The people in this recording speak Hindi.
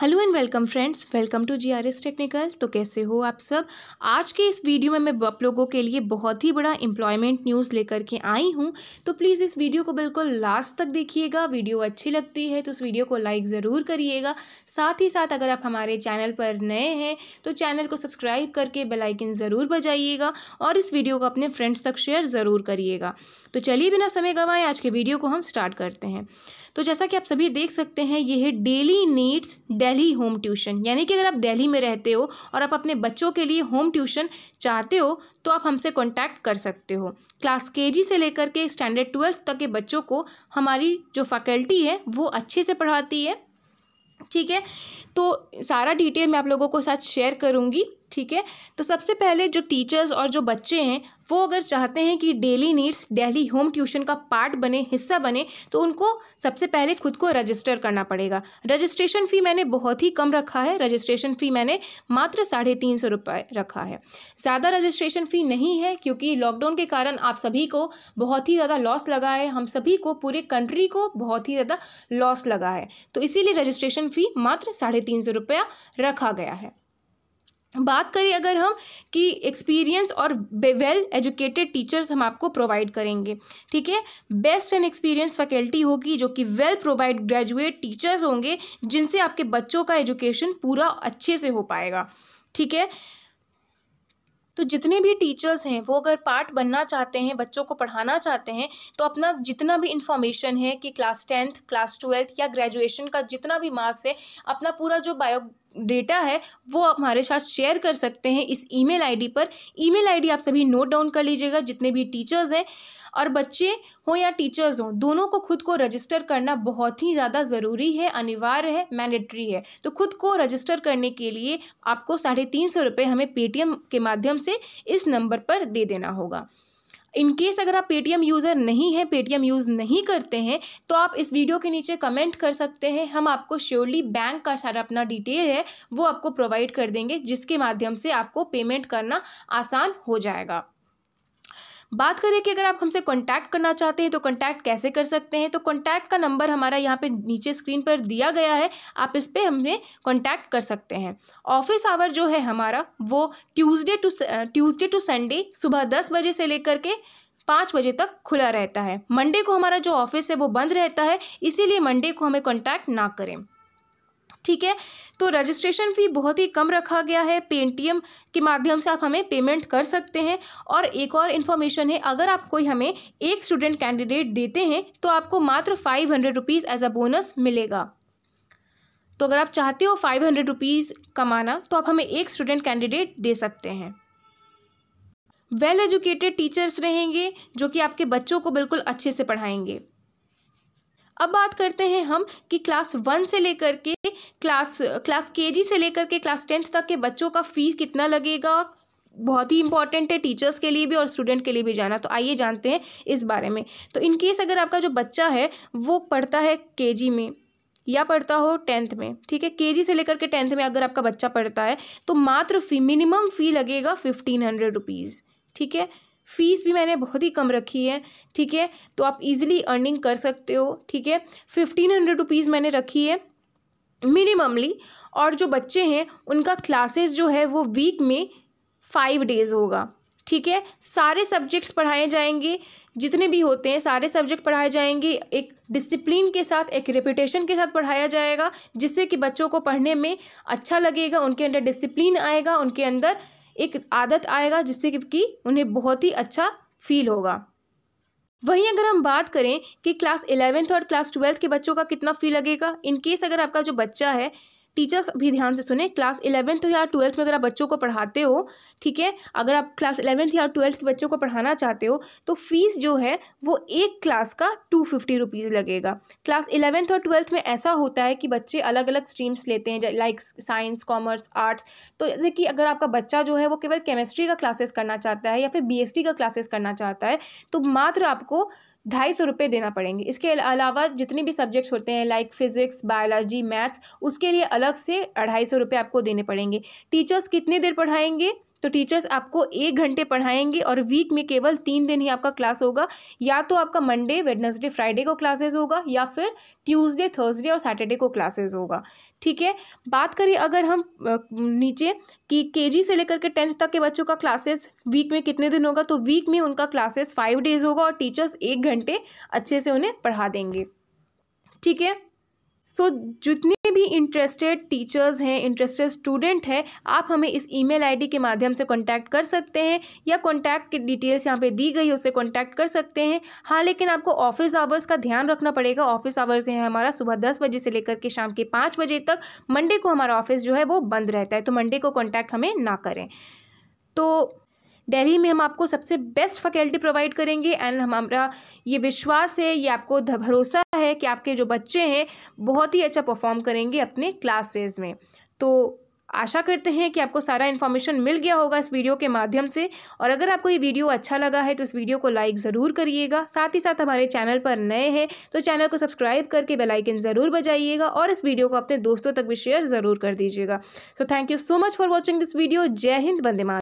hello and welcome friends welcome to GRS technical तो कैसे हो आप सब आज के इस वीडियो में मैं आप लोगों के लिए बहुत ही बड़ा एम्प्लॉयमेंट न्यूज़ लेकर के आई हूं तो प्लीज़ इस वीडियो को बिल्कुल लास्ट तक देखिएगा वीडियो अच्छी लगती है तो इस वीडियो को लाइक ज़रूर करिएगा साथ ही साथ अगर आप हमारे चैनल पर नए हैं तो चैनल को सब्सक्राइब करके बेलाइकिन ज़रूर बजाइएगा और इस वीडियो को अपने फ्रेंड्स तक शेयर ज़रूर करिएगा तो चलिए बिना समय गंवाएँ आज के वीडियो को हम स्टार्ट करते हैं तो जैसा कि आप सभी देख सकते हैं यह है daily needs Delhi home tuition यानी कि अगर आप दिल्ली में रहते हो और आप अपने बच्चों के लिए होम ट्यूशन चाहते हो तो आप हमसे कॉन्टैक्ट कर सकते हो क्लास के जी से लेकर के स्टैंडर्ड ट्वेल्थ तक के बच्चों को हमारी जो फैकल्टी है वो अच्छे से पढ़ाती है ठीक है तो सारा डिटेल मैं आप लोगों को साथ शेयर करूँगी ठीक है तो सबसे पहले जो टीचर्स और जो बच्चे हैं वो अगर चाहते हैं कि daily needs daily home tuition का पार्ट बने हिस्सा बने तो उनको सबसे पहले खुद को रजिस्टर करना पड़ेगा रजिस्ट्रेशन फ़ी मैंने बहुत ही कम रखा है रजिस्ट्रेशन फ़ी मैंने मात्र साढ़े तीन सौ रुपये रखा है ज़्यादा रजिस्ट्रेशन फ़ी नहीं है क्योंकि लॉकडाउन के कारण आप सभी को बहुत ही ज़्यादा लॉस लगा है हम सभी को पूरे कंट्री को बहुत ही ज़्यादा लॉस लगा है तो इसीलिए रजिस्ट्रेशन फ़ी मात्र साढ़े तीन सौ रुपया रखा गया है बात करें अगर हम कि एक्सपीरियंस और वेल एजुकेटेड टीचर्स हम आपको प्रोवाइड करेंगे ठीक है बेस्ट एंड एक्सपीरियंस फैकल्टी होगी जो कि वेल प्रोवाइड ग्रेजुएट टीचर्स होंगे जिनसे आपके बच्चों का एजुकेशन पूरा अच्छे से हो पाएगा ठीक है तो जितने भी टीचर्स हैं वो अगर पार्ट बनना चाहते हैं बच्चों को पढ़ाना चाहते हैं तो अपना जितना भी इन्फॉर्मेशन है कि क्लास टेंथ क्लास ट्वेल्थ या ग्रेजुएशन का जितना भी मार्क्स है अपना पूरा जो बायो डेटा है वो आप हमारे साथ शेयर कर सकते हैं इस ईमेल आईडी पर ईमेल आईडी आप सभी नोट डाउन कर लीजिएगा जितने भी टीचर्स हैं और बच्चे हों या टीचर्स हों दोनों को खुद को रजिस्टर करना बहुत ही ज़्यादा ज़रूरी है अनिवार्य है मैंडेटरी है तो खुद को रजिस्टर करने के लिए आपको साढ़े तीन सौ रुपये हमें पेटीएम के माध्यम से इस नंबर पर दे देना होगा इनकेस अगर आप पेटीएम यूज़र नहीं हैं पेटीएम यूज़ नहीं करते हैं तो आप इस वीडियो के नीचे कमेंट कर सकते हैं हम आपको श्योरली बैंक का सारा अपना डिटेल है वो आपको प्रोवाइड कर देंगे जिसके माध्यम से आपको पेमेंट करना आसान हो जाएगा बात करें कि अगर आप हमसे कॉन्टैक्ट करना चाहते हैं तो कॉन्टैक्ट कैसे कर सकते हैं तो कॉन्टैक्ट का नंबर हमारा यहाँ पर नीचे स्क्रीन पर दिया गया है आप इस पर हमें कॉन्टैक्ट कर सकते हैं ऑफिस आवर जो है हमारा वो Tuesday to Tuesday to Sunday सुबह दस बजे से लेकर के पाँच बजे तक खुला रहता है मंडे को हमारा जो ऑफिस है वो बंद रहता है इसीलिए मंडे को हमें कॉन्टैक्ट ना करें ठीक है तो रजिस्ट्रेशन फ़ी बहुत ही कम रखा गया है पेटीएम के माध्यम से आप हमें पेमेंट कर सकते हैं और एक और इन्फॉर्मेशन है अगर आप कोई हमें एक स्टूडेंट कैंडिडेट देते हैं तो आपको मात्र five hundred rupees as a bonus मिलेगा तो अगर आप चाहते हो फाइव हंड्रेड रुपीज़ कमाना तो आप हमें एक स्टूडेंट कैंडिडेट दे सकते हैं वेल एजुकेटेड टीचर्स रहेंगे जो कि आपके बच्चों को बिल्कुल अच्छे से पढ़ाएंगे अब बात करते हैं हम कि क्लास वन से लेकर के क्लास क्लास के जी से लेकर के क्लास टेंथ तक के बच्चों का फ़ीस कितना लगेगा बहुत ही इंपॉर्टेंट है टीचर्स के लिए भी और स्टूडेंट के लिए भी जाना तो आइए जानते हैं इस बारे में तो इन केस अगर आपका जो बच्चा है वो पढ़ता है जी में या पढ़ता हो टेंथ में ठीक है जी से लेकर के टेंथ में अगर आपका बच्चा पढ़ता है तो मात्र फी मिनिमम फ़ी लगेगा फिफ्टीन हंड्रेड रुपीज़ ठीक है फ़ीस भी मैंने बहुत ही कम रखी है ठीक है तो आप इजीली अर्निंग कर सकते हो ठीक है फिफ्टीन हंड्रेड रुपीज़ मैंने रखी है मिनिममली और जो बच्चे हैं उनका क्लासेस जो है वो वीक में फाइव डेज़ होगा ठीक है सारे सब्जेक्ट्स पढ़ाए जाएंगे जितने भी होते हैं सारे सब्जेक्ट पढ़ाए जाएंगे एक डिसिप्लिन के साथ एक रिपीटेशन के साथ पढ़ाया जाएगा जिससे कि बच्चों को पढ़ने में अच्छा लगेगा उनके अंदर डिसिप्लिन आएगा उनके अंदर एक आदत आएगा जिससे कि उन्हें बहुत ही अच्छा फील होगा वहीं अगर हम बात करें कि क्लास इलेवेंथ और क्लास ट्वेल्थ के बच्चों का कितना फ़ी लगेगा इनकेस अगर आपका जो बच्चा है टीचर्स भी ध्यान से सुने क्लास इलेवेंथ या ट्वेल्थ में अगर आप बच्चों को पढ़ाते हो ठीक है अगर आप क्लास इलेवेंथ या ट्वेल्थ के बच्चों को पढ़ाना चाहते हो तो फ़ीस जो है वो एक क्लास का टू फिफ्टी रुपीज़ लगेगा क्लास इलेवेंथ और ट्वेल्थ में ऐसा होता है कि बच्चे अलग अलग स्ट्रीम्स लेते हैं लाइक साइंस कॉमर्स आर्ट्स तो जैसे कि अगर आपका बच्चा जो है वो केवल केमिस्ट्री का क्लासेस करना चाहता है या फिर बी का क्लासेस करना चाहता है तो मात्र आपको ढाई सौ रुपये देना पड़ेंगे इसके अलावा जितने भी सब्जेक्ट्स होते हैं लाइक फिज़िक्स बायोलॉजी मैथ्स उसके लिए अलग से अढ़ाई सौ रुपये आपको देने पड़ेंगे टीचर्स कितनी देर पढ़ाएंगे तो टीचर्स आपको एक घंटे पढ़ाएंगे और वीक में केवल तीन दिन ही आपका क्लास होगा या तो आपका मंडे वेडनसडे फ्राइडे को क्लासेस होगा या फिर ट्यूसडे थर्सडे और सैटरडे को क्लासेस होगा ठीक है बात करें अगर हम नीचे कि के से लेकर के टेंथ तक के बच्चों का क्लासेस वीक में कितने दिन होगा तो वीक में उनका क्लासेस फाइव डेज होगा और टीचर्स एक घंटे अच्छे से उन्हें पढ़ा देंगे ठीक है सो so, जितने भी इंटरेस्टेड टीचर्स हैं इंटरेस्टेड स्टूडेंट हैं आप हमें इस ईमेल आईडी के माध्यम से कांटेक्ट कर सकते हैं या कांटेक्ट की डिटेल्स यहाँ पे दी गई है उसे कांटेक्ट कर सकते हैं हाँ लेकिन आपको ऑफिस आवर्स का ध्यान रखना पड़ेगा ऑफिस आवर्स है हमारा सुबह दस बजे से लेकर के शाम के पाँच बजे तक मंडे को हमारा ऑफिस जो है वो बंद रहता है तो मंडे को कॉन्टैक्ट हमें ना करें तो दिल्ली में हम आपको सबसे बेस्ट फैकल्टी प्रोवाइड करेंगे एंड हमारा ये विश्वास है ये आपको भरोसा है कि आपके जो बच्चे हैं बहुत ही अच्छा परफॉर्म करेंगे अपने क्लासेज में तो आशा करते हैं कि आपको सारा इन्फॉर्मेशन मिल गया होगा इस वीडियो के माध्यम से और अगर आपको ये वीडियो अच्छा लगा है तो इस वीडियो को लाइक ज़रूर करिएगा साथ ही साथ हमारे चैनल पर नए हैं तो चैनल को सब्सक्राइब करके बेल आइकन ज़रूर बजाइएगा और इस वीडियो को अपने दोस्तों तक भी शेयर ज़रूर कर दीजिएगा so thank you so much for watching this video जय हिंद वंदे मात